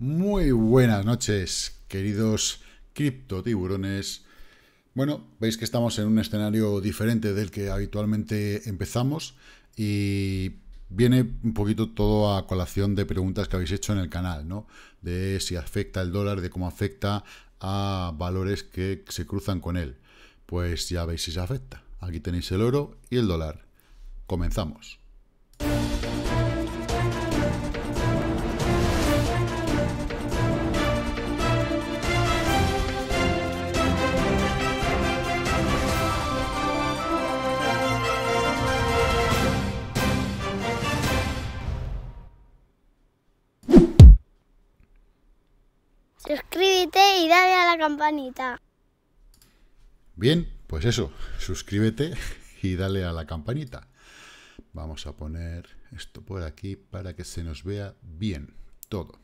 Muy buenas noches, queridos cripto tiburones. Bueno, veis que estamos en un escenario diferente del que habitualmente empezamos y viene un poquito todo a colación de preguntas que habéis hecho en el canal, ¿no? De si afecta el dólar, de cómo afecta a valores que se cruzan con él. Pues ya veis si se afecta. Aquí tenéis el oro y el dólar. Comenzamos. campanita. Bien, pues eso, suscríbete y dale a la campanita. Vamos a poner esto por aquí para que se nos vea bien todo.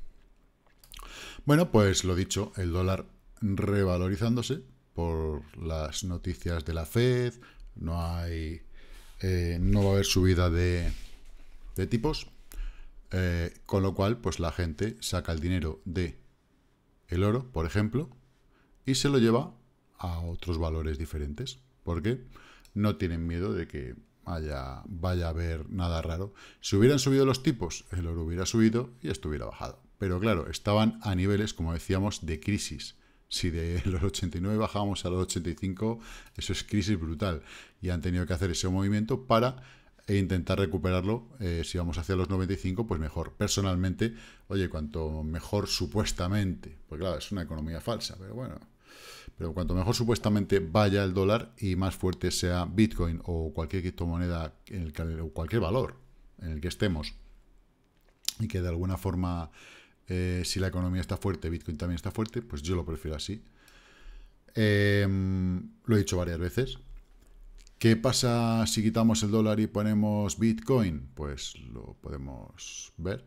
Bueno, pues lo dicho, el dólar revalorizándose por las noticias de la Fed, no hay, eh, no va a haber subida de, de tipos, eh, con lo cual, pues la gente saca el dinero de el oro, por ejemplo, y se lo lleva a otros valores diferentes, porque no tienen miedo de que haya, vaya a haber nada raro. Si hubieran subido los tipos, el oro hubiera subido y esto hubiera bajado. Pero claro, estaban a niveles, como decíamos, de crisis. Si de los 89 bajábamos a los 85, eso es crisis brutal. Y han tenido que hacer ese movimiento para intentar recuperarlo. Eh, si vamos hacia los 95, pues mejor. Personalmente, oye, cuanto mejor supuestamente, pues claro, es una economía falsa, pero bueno, pero cuanto mejor supuestamente vaya el dólar y más fuerte sea Bitcoin o cualquier criptomoneda o cualquier valor en el que estemos y que de alguna forma eh, si la economía está fuerte, Bitcoin también está fuerte, pues yo lo prefiero así. Em, lo he dicho varias veces. ¿Qué pasa si quitamos el dólar y ponemos Bitcoin? Pues lo podemos ver.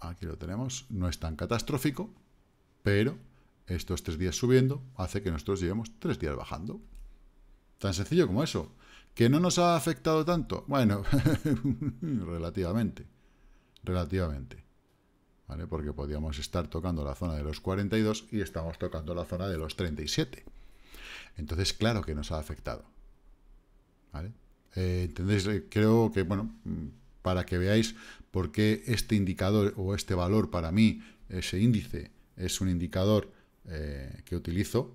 Aquí lo tenemos. No es tan catastrófico, pero estos tres días subiendo hace que nosotros llevemos tres días bajando. Tan sencillo como eso. ¿Que no nos ha afectado tanto? Bueno, relativamente. Relativamente. ¿Vale? Porque podíamos estar tocando la zona de los 42 y estamos tocando la zona de los 37. Entonces, claro que nos ha afectado. ¿Vale? Eh, ¿Entendéis? Eh, creo que, bueno, para que veáis por qué este indicador o este valor para mí, ese índice, es un indicador eh, que utilizo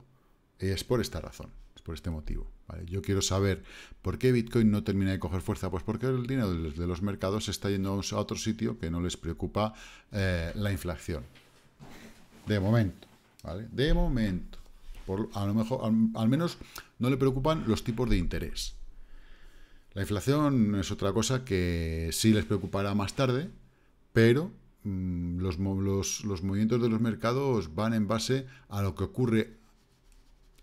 eh, es por esta razón, es por este motivo. Yo quiero saber por qué Bitcoin no termina de coger fuerza. Pues porque el dinero de los mercados está yendo a otro sitio que no les preocupa eh, la inflación. De momento. De momento. a lo mejor, al menos no le preocupan los tipos de interés. La inflación es otra cosa que sí les preocupará más tarde, pero Mm, los, los, los, movimientos de los mercados van en base a lo que ocurre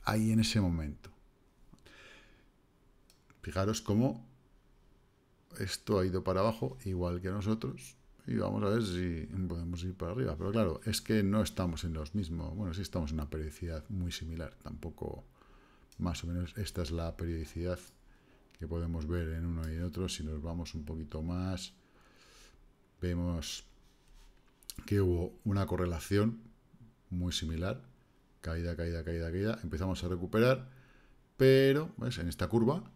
ahí en ese momento. Fijaros cómo esto ha ido para abajo, igual que nosotros, y vamos a ver si podemos ir para arriba. Pero claro, es que no estamos en los mismos, bueno, sí estamos en una periodicidad muy similar, tampoco más o menos esta es la periodicidad que podemos ver en uno y en otro. Si nos vamos un poquito más, vemos que hubo una correlación muy similar, caída, caída, caída, caída, empezamos a recuperar, pero ¿ves? en esta curva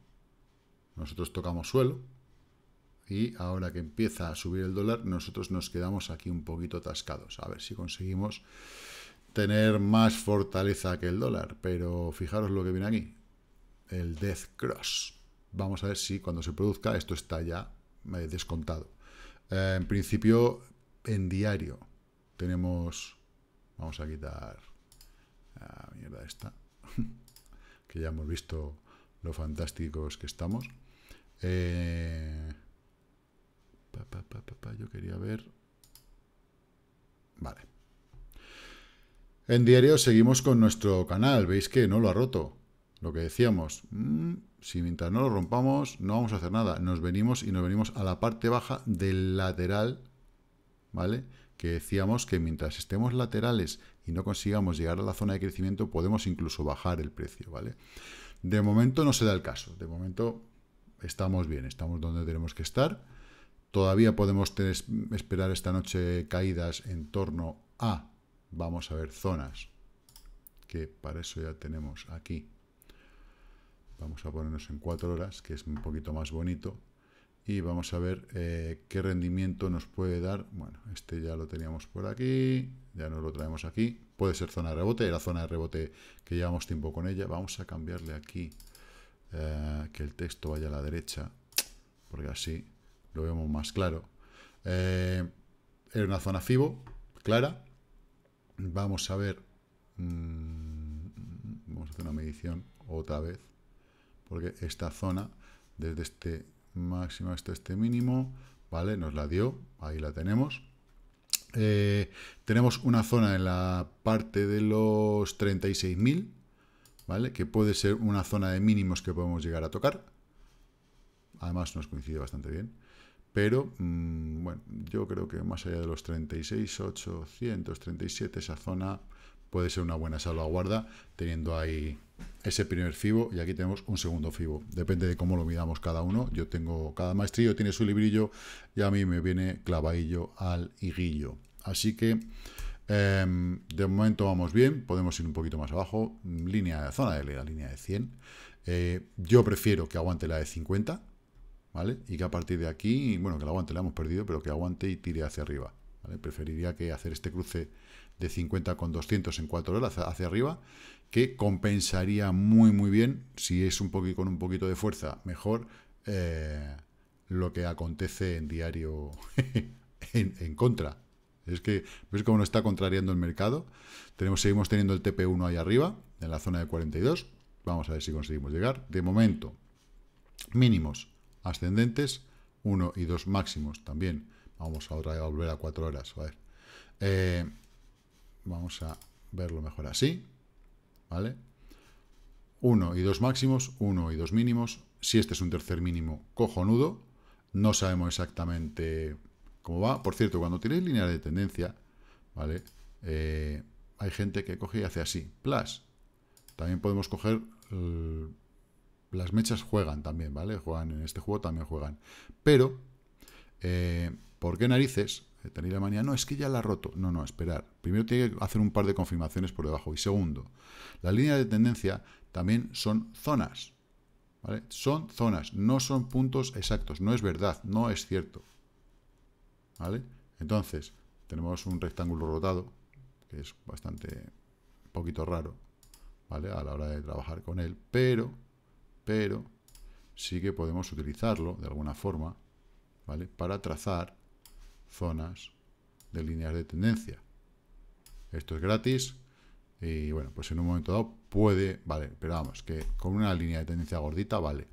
nosotros tocamos suelo y ahora que empieza a subir el dólar nosotros nos quedamos aquí un poquito atascados, a ver si conseguimos tener más fortaleza que el dólar, pero fijaros lo que viene aquí, el Death Cross. Vamos a ver si cuando se produzca esto está ya eh, descontado. Eh, en principio en diario tenemos... Vamos a quitar Ah, mierda esta, que ya hemos visto lo fantásticos que estamos. Eh, yo quería ver... Vale. En diario seguimos con nuestro canal. Veis que no lo ha roto. Lo que decíamos. Mm, si mientras no lo rompamos, no vamos a hacer nada. Nos venimos y nos venimos a la parte baja del lateral ¿vale? Que decíamos que mientras estemos laterales y no consigamos llegar a la zona de crecimiento, podemos incluso bajar el precio, ¿vale? De momento no se da el caso, de momento estamos bien, estamos donde tenemos que estar. Todavía podemos esperar esta noche caídas en torno a, vamos a ver, zonas, que para eso ya tenemos aquí. Vamos a ponernos en 4 horas, que es un poquito más bonito y vamos a ver eh, qué rendimiento nos puede dar. Bueno, este ya lo teníamos por aquí, ya nos lo traemos aquí. Puede ser zona de rebote, era zona de rebote que llevamos tiempo con ella. Vamos a cambiarle aquí eh, que el texto vaya a la derecha, porque así lo vemos más claro. Eh, era una zona FIBO, clara. Vamos a ver... Mm, vamos a hacer una medición otra vez, porque esta zona, desde este máxima hasta este mínimo, ¿vale? Nos la dio, ahí la tenemos. Eh, tenemos una zona en la parte de los 36.000, ¿vale? Que puede ser una zona de mínimos que podemos llegar a tocar. Además nos coincide bastante bien. Pero, mm, bueno, yo creo que más allá de los 36, esa zona puede ser una buena salvaguarda teniendo ahí ese primer FIBO y aquí tenemos un segundo FIBO. Depende de cómo lo midamos cada uno. Yo tengo, cada maestrillo tiene su librillo y a mí me viene clavadillo al higuillo. Así que em, de momento vamos bien, podemos ir un poquito más abajo. Línea, de zona de la línea de 100. Eh, yo prefiero que aguante la de 50, ¿vale? Y que a partir de aquí, bueno, que la aguante, la hemos perdido, pero que aguante y tire hacia arriba. Preferiría que hacer este cruce de 50 con 200 en 4 horas hacia arriba, que compensaría muy muy bien, si es un poquito con un poquito de fuerza, mejor eh, lo que acontece en diario en, contra. Es que, ¿ves cómo nos está contrariando el mercado? Tenemos, seguimos teniendo el TP1 ahí arriba, en la zona de 42. Vamos a ver si conseguimos llegar. De momento, mínimos ascendentes, 1 y 2 máximos también. Vamos a otra a volver a 4 horas. A ver. Eh, Vamos a verlo mejor así. ¿Vale? Uno y dos máximos, uno y dos mínimos. Si este es un tercer mínimo, cojonudo. No sabemos exactamente cómo va. Por cierto, cuando tienes línea de tendencia, ¿vale? Eh, hay gente que coge y hace así, plus. También podemos coger... Eh, las mechas juegan también, ¿vale? Juegan en este juego, también juegan. Pero, eh, ¿por qué narices? Tenéis la manía, no, es que ya la ha roto. No, no, esperar. Primero tiene que hacer un par de confirmaciones por debajo. Y segundo, las líneas de tendencia también son zonas. Son zonas, no son puntos exactos. No es verdad, no es cierto. ¿vale? Entonces, tenemos un rectángulo rotado, que es bastante un poquito raro, ¿vale? A la hora de trabajar con él, pero, pero sí que podemos utilizarlo de alguna forma, ¿vale? Para trazar zonas de líneas de tendencia. Esto es gratis. Y bueno, pues en un momento dado puede, vale, pero vamos, que con una línea de tendencia gordita, vale.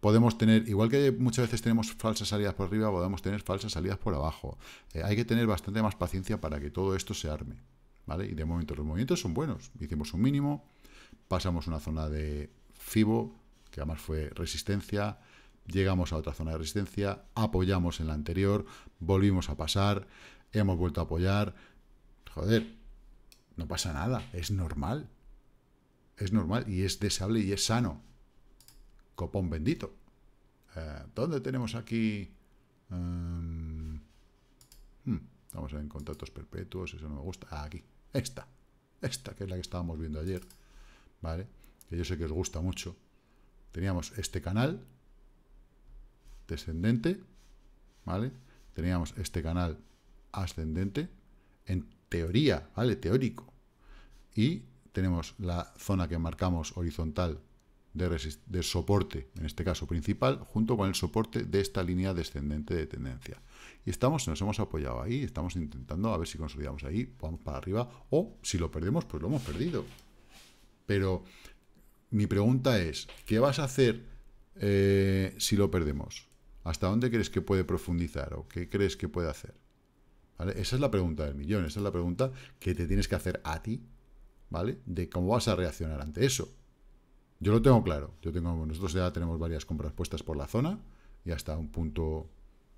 Podemos tener, igual que muchas veces tenemos falsas salidas por arriba, podemos tener falsas salidas por abajo. Eh, hay que tener bastante más paciencia para que todo esto se arme, ¿vale? Y de momento los movimientos son buenos. Hicimos un mínimo, pasamos una zona de FIBO, que además fue resistencia, llegamos a otra zona de resistencia, apoyamos en la anterior, volvimos a pasar, hemos vuelto a apoyar. Joder, no pasa nada, es normal. Es normal y es deseable y es sano. Copón bendito. Eh, ¿Dónde tenemos aquí? Em, hmm, vamos a ver en contratos perpetuos, eso no me gusta. Ah, aquí, esta. Esta, que es la que estábamos viendo ayer. ¿Vale? Que yo sé que os gusta mucho. Teníamos este canal descendente, ¿vale? Teníamos este canal ascendente. En teoría, ¿vale? Teórico. Y tenemos la zona que marcamos horizontal de, soporte, en este caso principal, junto con el soporte de esta línea descendente de tendencia. Y estamos, nos hemos apoyado ahí, estamos intentando a ver si consolidamos ahí, vamos para arriba, o si lo perdemos, pues lo hemos perdido. Pero mi pregunta es, ¿qué vas a hacer eh, si lo perdemos? ¿Hasta dónde crees que puede profundizar o qué crees que puede hacer? Esa es la pregunta del millón, esa es la pregunta que te tienes que hacer a ti, ¿vale? De cómo vas a reaccionar ante eso. Yo lo tengo claro, yo tengo, nosotros ya tenemos varias compras puestas por la zona y hasta un punto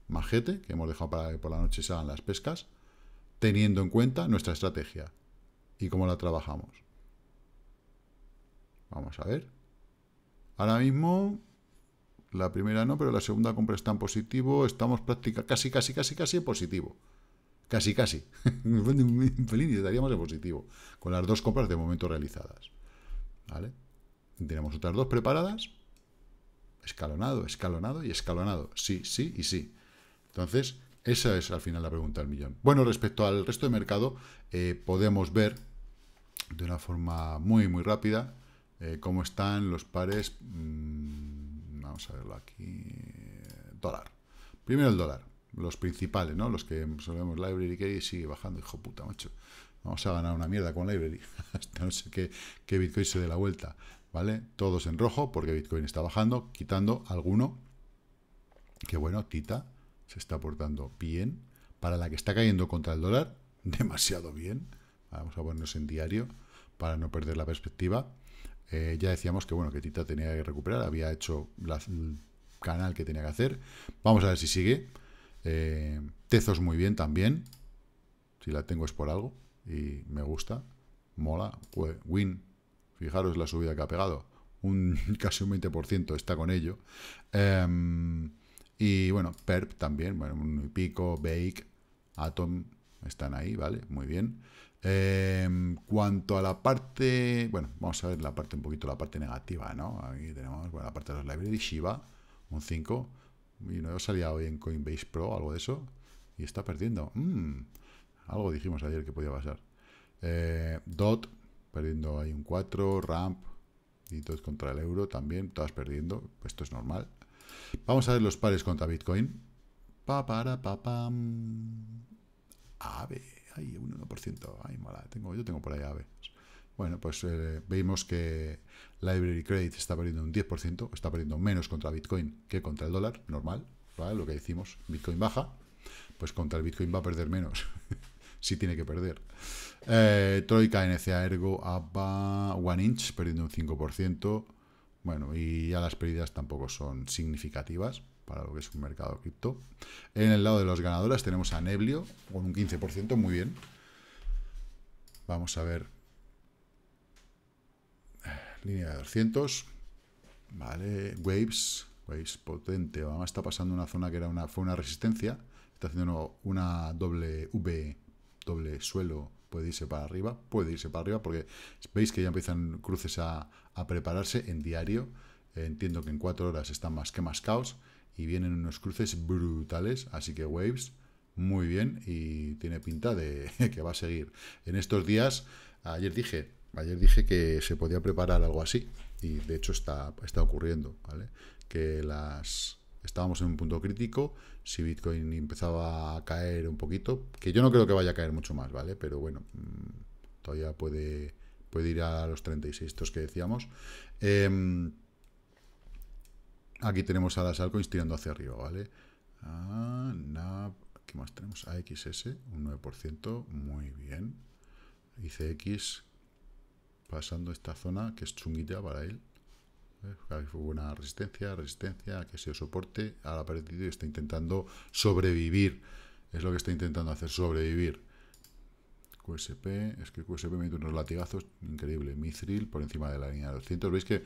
majete que hemos dejado para que por la noche se las pescas, teniendo en cuenta nuestra estrategia y cómo la trabajamos. Vamos a ver. Ahora mismo la primera no, pero la segunda compra está en positivo, estamos prácticamente casi, casi, casi, casi en positivo. Casi, casi. pelín y estaríamos en positivo. Con las dos compras de momento realizadas. ¿Vale? Tenemos otras dos preparadas. Escalonado, escalonado y escalonado. Sí, sí y sí. Entonces, esa es al final la pregunta del millón. Bueno, respecto al resto de mercado, eh, podemos ver de una forma muy, muy rápida eh, cómo están los pares. Mm, vamos a verlo aquí. Dólar. Primero el dólar los principales, ¿no? Los que solemos Library que sigue bajando, hijo puta, macho. Vamos a ganar una mierda con Library. Hasta no sé qué, qué Bitcoin se dé la vuelta, ¿vale? Todos en rojo porque Bitcoin está bajando, quitando alguno. Que bueno, Tita se está portando bien. Para la que está cayendo contra el dólar, demasiado bien. Vamos a ponernos en diario para no perder la perspectiva. Eh, ya decíamos que bueno, que Tita tenía que recuperar, había hecho el canal que tenía que hacer. Vamos a ver si sigue. Eh, tezos muy bien también. Si la tengo es por algo. Y me gusta. Mola. Win. Fijaros la subida que ha pegado. Un, casi un 20% está con ello. Em, y bueno, Perp también. Bueno, un pico. Bake. Atom. Están ahí, ¿vale? Muy bien. En em, cuanto a la parte, bueno, vamos a ver la parte un poquito, la parte negativa, ¿no? Aquí tenemos, la parte de los libraries, Shiva, un 5, y no salía hoy en Coinbase Pro, algo de eso, y está perdiendo. Mm, algo dijimos ayer que podía pasar. Eh, DOT, perdiendo ahí un 4, RAMP y DOT contra el euro también, todas perdiendo, esto es normal. Vamos a ver los pares contra Bitcoin. Pa, para, pa, pam. AVE, hay un 1%, ay, mala, tengo, yo tengo por ahí AVE. Bueno, pues eh, vemos que Library Credit está perdiendo un 10%, está perdiendo menos contra Bitcoin que contra el dólar, normal, ¿vale? Lo que decimos, Bitcoin baja, pues contra el Bitcoin va a perder menos, si tiene que perder. Eh, Troika, NCA, Ergo, APA, One Inch, perdiendo un 5%, bueno, y ya las pérdidas tampoco son significativas para lo que es un mercado cripto. En el lado de los ganadores tenemos a Neblio, con un 15%, muy bien. Vamos a ver línea de 200, vale, waves, waves potente, vamos está pasando una zona que era una, fue una resistencia, está haciendo una doble V, doble suelo, puede irse para arriba, puede irse para arriba, porque veis que ya empiezan cruces a, prepararse en diario, entiendo que en cuatro horas están más que más caos, y vienen unos cruces brutales, así que waves, muy bien, y tiene pinta de que va a seguir. En estos días, ayer dije, Ayer dije que se podía preparar algo así y de hecho está, está ocurriendo, Que las estábamos en un punto crítico, si Bitcoin empezaba a caer un poquito, que yo no creo que vaya a caer mucho más, ¿vale? Pero bueno, mm, todavía puede, puede ir a los 36, estos que decíamos. Em, aquí tenemos a las altcoins tirando hacia arriba, ¿vale? Ah, ¿Qué más tenemos? AXS, un 9%, muy bien. X pasando esta zona que es chunguita para él. fue eh, Buena resistencia, resistencia, que se soporte. Ahora ha perdido y está intentando sobrevivir. Es lo que está intentando hacer, sobrevivir. QSP, es que QSP mete unos latigazos, increíble. Mithril por encima de la línea de 200. Veis que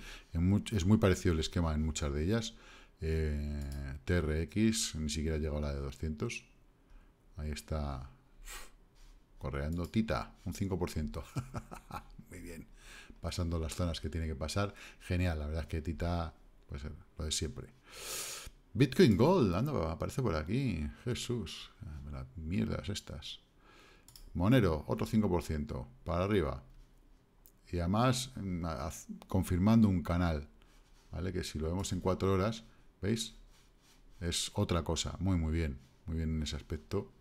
es muy parecido el esquema en muchas de ellas. Eh, TRX, ni siquiera ha llegado a la de 200. Ahí está correando. Tita, un 5%. muy bien, pasando las zonas que tiene que pasar. Genial, la verdad es que Tita, pues lo de siempre. Bitcoin Gold, anda, aparece por aquí. Jesús, ah, las mierdas estas. Monero, otro 5%, para arriba. Y además, mm, confirmando un canal, ¿vale? Que si lo vemos en cuatro horas, ¿veis? Es otra cosa, muy, muy bien. Muy bien en ese aspecto.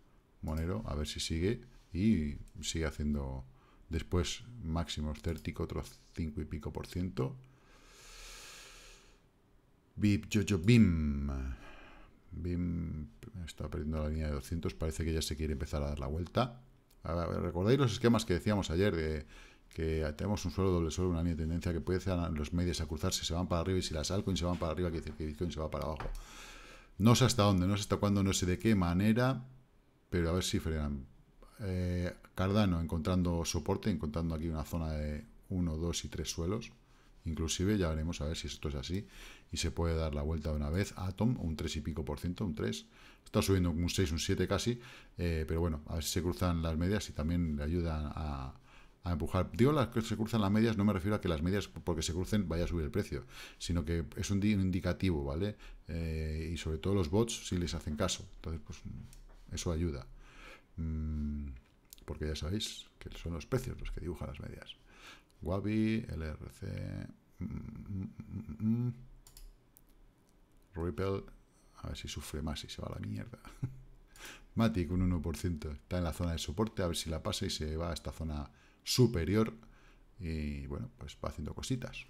Monero, a ver si sigue y sigue haciendo Después máximo Certic otro 5 y pico por ciento. Bip, yo, Bim. Bim está perdiendo la línea de 200. Parece que ya se quiere empezar a dar la vuelta. Ver, ¿Recordáis los esquemas que decíamos ayer de que tenemos un suelo, doble suelo, una línea de tendencia que puede ser los medios a cruzarse, se van para arriba y si las altcoins se van para arriba, que decir que Bitcoin se va para abajo. No sé hasta dónde, no sé hasta cuándo, no sé de qué manera, pero a ver si frenan eh, Cardano encontrando soporte, encontrando aquí una zona de 1, 2 y 3 suelos. Inclusive ya veremos a ver si esto es así y se puede dar la vuelta de una vez. Atom, un 3 y pico por ciento, un 3. Está subiendo un 6, un 7 casi, eh, pero bueno, a ver si se cruzan las medias y también le ayudan a, empujar. Digo las que se cruzan las medias, no me refiero a que las medias porque se crucen vaya a subir el precio, sino que es un indicativo, ¿vale? Eh, y sobre todo los bots si les hacen caso. Entonces, pues eso ayuda. Mm, porque ya sabéis que son los precios los que dibujan las medias. Wabi, LRC, mm, mm, Ripple, a ver si sufre más y se va a la mierda. Matic, un 1%, está en la zona de soporte, a ver si la pasa y se va a esta zona superior. Y bueno, pues va haciendo cositas.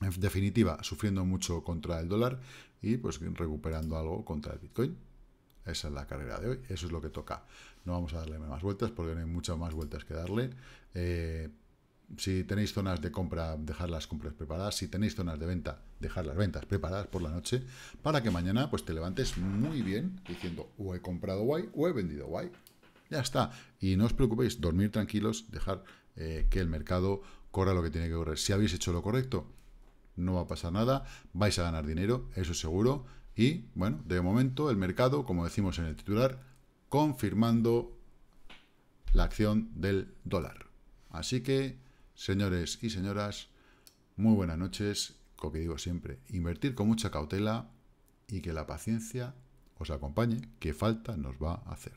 En definitiva, sufriendo mucho contra el dólar y pues recuperando algo contra el Bitcoin. Esa es la carrera de hoy, eso es lo que toca. No vamos a darle más vueltas porque no hay muchas más vueltas que darle. Eh, si tenéis zonas de compra, dejar las compras preparadas. Si tenéis zonas de venta, dejar las ventas preparadas por la noche para que mañana pues, te levantes muy bien diciendo o he comprado guay o he vendido guay. Ya está. Y no os preocupéis, dormir tranquilos, dejar eh, que el mercado corra lo que tiene que correr. Si habéis hecho lo correcto, no va a pasar nada, vais a ganar dinero, eso seguro. Y bueno, de momento el mercado, como decimos en el titular, confirmando la acción del dólar. Así que, señores y señoras, muy buenas noches, como que digo siempre, invertir con mucha cautela y que la paciencia os acompañe, que falta nos va a hacer.